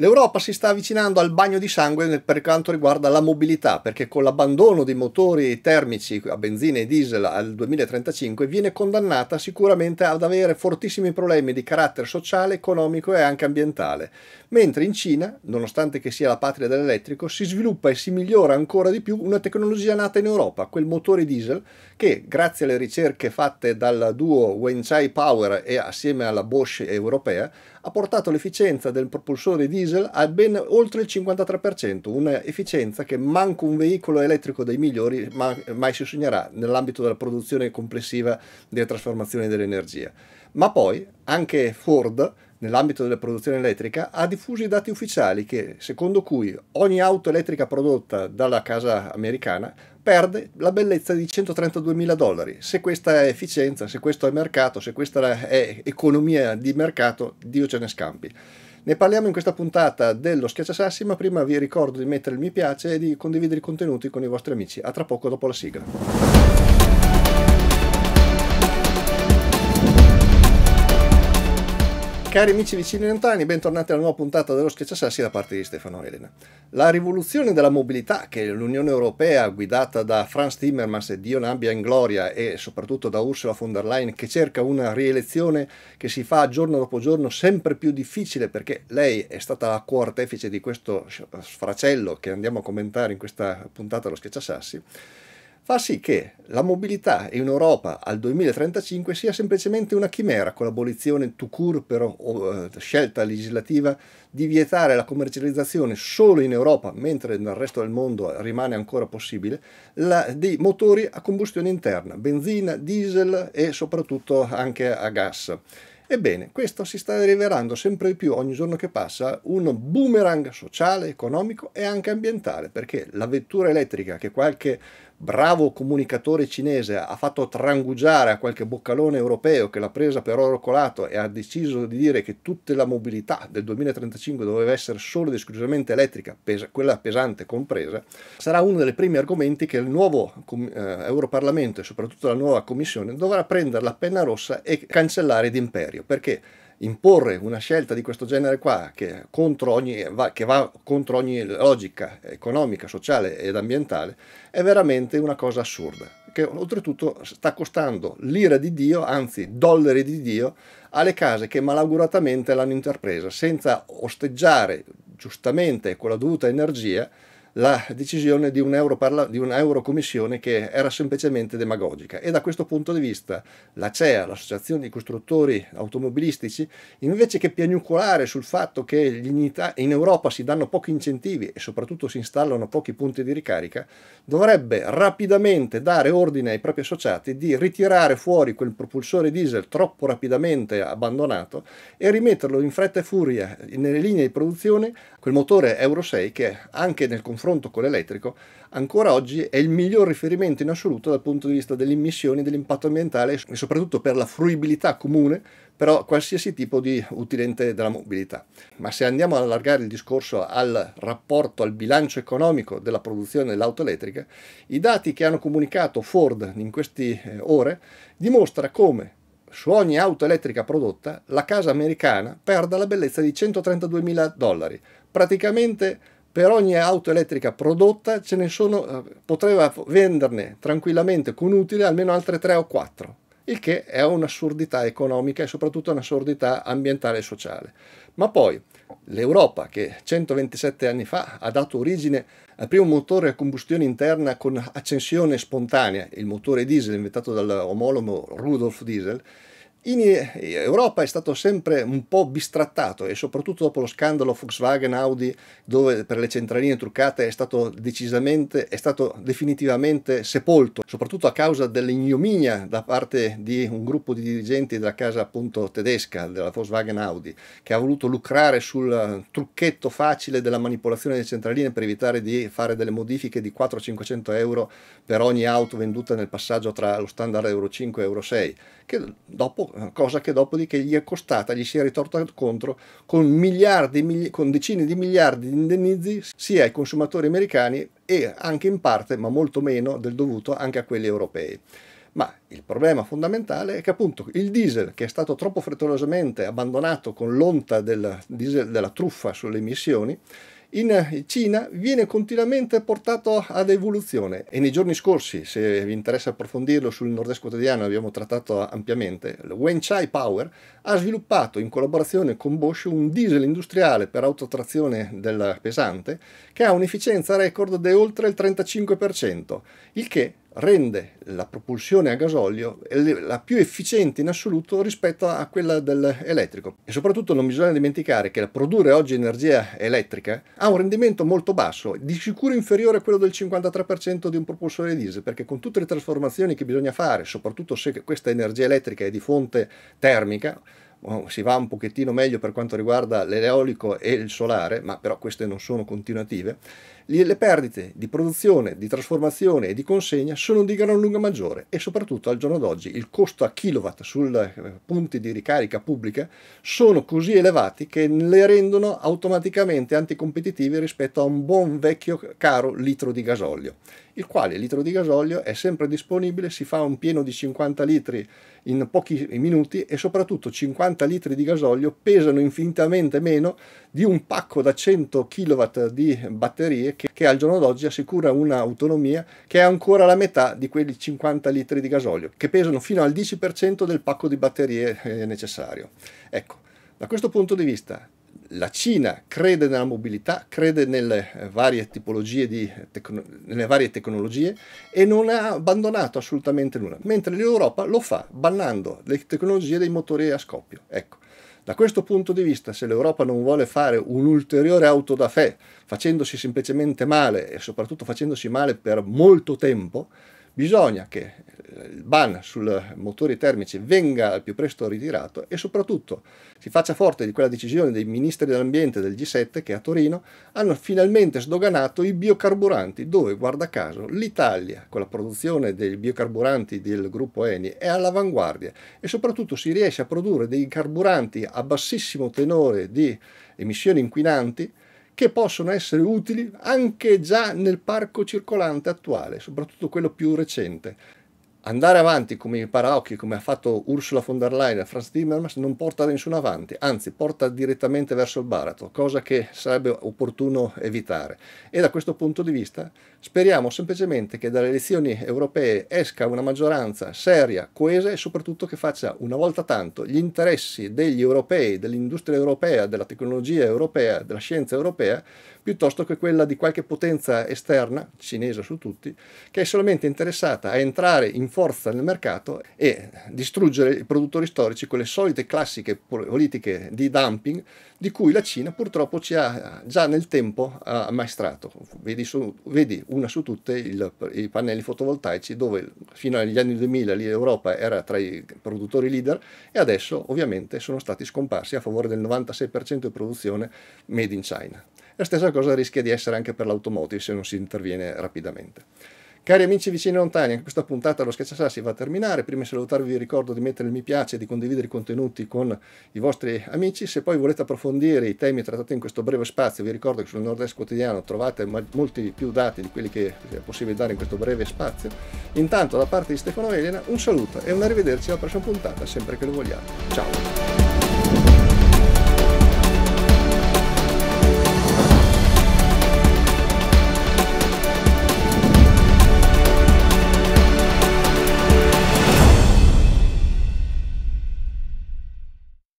L'Europa si sta avvicinando al bagno di sangue per quanto riguarda la mobilità, perché con l'abbandono dei motori termici a benzina e diesel al 2035 viene condannata sicuramente ad avere fortissimi problemi di carattere sociale, economico e anche ambientale. Mentre in Cina, nonostante che sia la patria dell'elettrico, si sviluppa e si migliora ancora di più una tecnologia nata in Europa, quel motore diesel che, grazie alle ricerche fatte dal duo Wenchai Power e assieme alla Bosch europea, ha portato l'efficienza del propulsore diesel a ben oltre il 53%, un'efficienza che manco un veicolo elettrico dei migliori mai si sognerà nell'ambito della produzione complessiva delle trasformazioni dell'energia. Ma poi anche Ford nell'ambito della produzione elettrica, ha diffuso i dati ufficiali che, secondo cui ogni auto elettrica prodotta dalla casa americana perde la bellezza di 132.000 dollari. Se questa è efficienza, se questo è mercato, se questa è economia di mercato, Dio ce ne scampi. Ne parliamo in questa puntata dello Schiacciasassi, ma prima vi ricordo di mettere il mi piace e di condividere i contenuti con i vostri amici. A tra poco dopo la sigla. Cari amici vicini e lontani, bentornati alla nuova puntata dello Sketch Assassi da parte di Stefano Elena. La rivoluzione della mobilità che l'Unione Europea, guidata da Franz Timmermans e Dio n'abbia in gloria e soprattutto da Ursula von der Leyen, che cerca una rielezione che si fa giorno dopo giorno sempre più difficile perché lei è stata la coartefice di questo sfracello che andiamo a commentare in questa puntata dello Sketch Assassi fa sì che la mobilità in Europa al 2035 sia semplicemente una chimera con l'abolizione tout court per o, eh, scelta legislativa di vietare la commercializzazione solo in Europa, mentre nel resto del mondo rimane ancora possibile, la, di motori a combustione interna, benzina, diesel e soprattutto anche a gas. Ebbene, questo si sta rivelando sempre di più ogni giorno che passa un boomerang sociale, economico e anche ambientale, perché la vettura elettrica che qualche bravo comunicatore cinese ha fatto trangugiare a qualche boccalone europeo che l'ha presa per oro colato e ha deciso di dire che tutta la mobilità del 2035 doveva essere solo ed esclusivamente elettrica, pesa, quella pesante compresa, sarà uno dei primi argomenti che il nuovo eh, Europarlamento e soprattutto la nuova Commissione dovrà prendere la penna rossa e cancellare d'imperio, perché imporre una scelta di questo genere qua che, ogni, va, che va, contro ogni logica economica, sociale ed ambientale è veramente una cosa assurda che oltretutto sta costando l'ira di Dio, anzi dollari di Dio, alle case che malauguratamente l'hanno intrapresa senza osteggiare giustamente con la dovuta energia la decisione di, un Europarla- di un'Eurocommissione che era semplicemente demagogica e da questo punto di vista la CEA, l'Associazione dei Costruttori Automobilistici, invece che piagnucolare sul fatto che in Europa si danno pochi incentivi e soprattutto si installano pochi punti di ricarica, dovrebbe rapidamente dare ordine ai propri associati di ritirare fuori quel propulsore diesel troppo rapidamente abbandonato e rimetterlo in fretta e furia nelle linee di produzione, quel motore Euro 6 che anche nel confronto confronto con l'elettrico, ancora oggi è il miglior riferimento in assoluto dal punto di vista delle emissioni, dell'impatto ambientale e soprattutto per la fruibilità comune però qualsiasi tipo di utente della mobilità. Ma se andiamo ad allargare il discorso al rapporto, al bilancio economico della produzione dell'auto elettrica, i dati che hanno comunicato Ford in queste eh, ore dimostrano come su ogni auto elettrica prodotta la casa americana perda la bellezza di 132 mila dollari, praticamente per ogni auto elettrica prodotta ce ne sono, eh, poteva venderne tranquillamente con utile almeno altre 3 o 4, il che è un'assurdità economica e soprattutto un'assurdità ambientale e sociale. Ma poi l'Europa che 127 anni fa ha dato origine al primo motore a combustione interna con accensione spontanea, il motore diesel inventato dall'omologo Rudolf Diesel, in eh, Europa è stato sempre un po' bistrattato e soprattutto dopo lo scandalo Volkswagen Audi dove per le centraline truccate è stato decisamente, è stato definitivamente sepolto, soprattutto a causa dell'ignominia da parte di un gruppo di dirigenti della casa appunto tedesca, della Volkswagen Audi, che ha voluto lucrare sul trucchetto facile della manipolazione delle centraline per evitare di fare delle modifiche di 400-500 euro per ogni auto venduta nel passaggio tra lo standard Euro 5 e Euro 6, che dopo cosa che dopodiché gli è costata, gli si è ritorta contro con, miliardi, con decine di miliardi di indennizi sia ai consumatori americani e anche in parte, ma molto meno del dovuto, anche a quelli europei. Ma il problema fondamentale è che appunto il diesel, che è stato troppo frettolosamente abbandonato con l'onta del della truffa sulle emissioni, in Cina viene continuamente portato ad evoluzione e nei giorni scorsi, se vi interessa approfondirlo sul Nord-Est quotidiano, abbiamo trattato ampiamente, il Wenchai Power ha sviluppato in collaborazione con Bosch un diesel industriale per autotrazione del pesante che ha un'efficienza record di oltre il 35%, il che rende la propulsione a gasolio la più efficiente in assoluto rispetto a quella dell'elettrico e soprattutto non bisogna dimenticare che produrre oggi energia elettrica ha un rendimento molto basso, di sicuro inferiore a quello del 53% di un propulsore diesel perché con tutte le trasformazioni che bisogna fare, soprattutto se questa energia elettrica è di fonte termica, oh, si va un pochettino meglio per quanto riguarda l'eolico e il solare, ma però queste non sono continuative le perdite di produzione, di trasformazione e di consegna sono di gran lunga maggiore e soprattutto al giorno d'oggi il costo a kilowatt sui eh, punti di ricarica pubblica sono così elevati che le rendono automaticamente anticompetitive rispetto a un buon vecchio caro litro di gasolio, il quale litro di gasolio è sempre disponibile, si fa un pieno di 50 litri in pochi minuti e soprattutto 50 litri di gasolio pesano infinitamente meno di un pacco da 100 kW di batterie che, che al giorno d'oggi assicura un'autonomia che è ancora la metà di quei 50 litri di gasolio, che pesano fino al 10% del pacco di batterie eh, necessario. Ecco, da questo punto di vista la Cina crede nella mobilità, crede nelle eh, varie tipologie di eh, tecno, nelle varie tecnologie e non ha abbandonato assolutamente nulla, mentre l'Europa lo fa bannando le tecnologie dei motori a scoppio. Ecco, da questo punto di vista, se l'Europa non vuole fare un'ulteriore auto da fè, facendosi semplicemente male e soprattutto facendosi male per molto tempo, Bisogna che eh, il ban sui motori termici venga al più presto ritirato e soprattutto si faccia forte di quella decisione dei ministri dell'ambiente del G7 che a Torino hanno finalmente sdoganato i biocarburanti dove guarda caso l'Italia con la produzione dei biocarburanti del gruppo Eni è all'avanguardia e soprattutto si riesce a produrre dei carburanti a bassissimo tenore di emissioni inquinanti che possono essere utili anche già nel parco circolante attuale, soprattutto quello più recente andare avanti come i paraocchi, come ha fatto Ursula von der Leyen e Franz Timmermans, non porta nessuno avanti, anzi porta direttamente verso il baratro, cosa che sarebbe opportuno evitare. E da questo punto di vista speriamo semplicemente che dalle elezioni europee esca una maggioranza seria, coesa e soprattutto che faccia una volta tanto gli interessi degli europei, dell'industria europea, della tecnologia europea, della scienza europea, piuttosto che quella di qualche potenza esterna, cinese su tutti, che è solamente interessata a entrare in forza nel mercato e distruggere i produttori storici con le solite classiche politiche di dumping di cui la Cina purtroppo ci ha già nel tempo ammaestrato. Vedi, su, vedi una su tutte il, i pannelli fotovoltaici dove fino agli anni 2000 l'Europa era tra i produttori leader e adesso ovviamente sono stati scomparsi a favore del 96% di produzione made in China. La stessa cosa rischia di essere anche per l'automotive se non si interviene rapidamente. Cari amici vicini e lontani, anche questa puntata dello Schiacciasassi va a terminare. Prima di salutarvi vi ricordo di mettere il mi piace e di condividere i contenuti con i vostri amici. Se poi volete approfondire i temi trattati in questo breve spazio, vi ricordo che sul Nord-Est Quotidiano trovate molti più dati di quelli che è possibile dare in questo breve spazio. Intanto da parte di Stefano Elena un saluto e un arrivederci alla prossima puntata, sempre che lo vogliate. Ciao!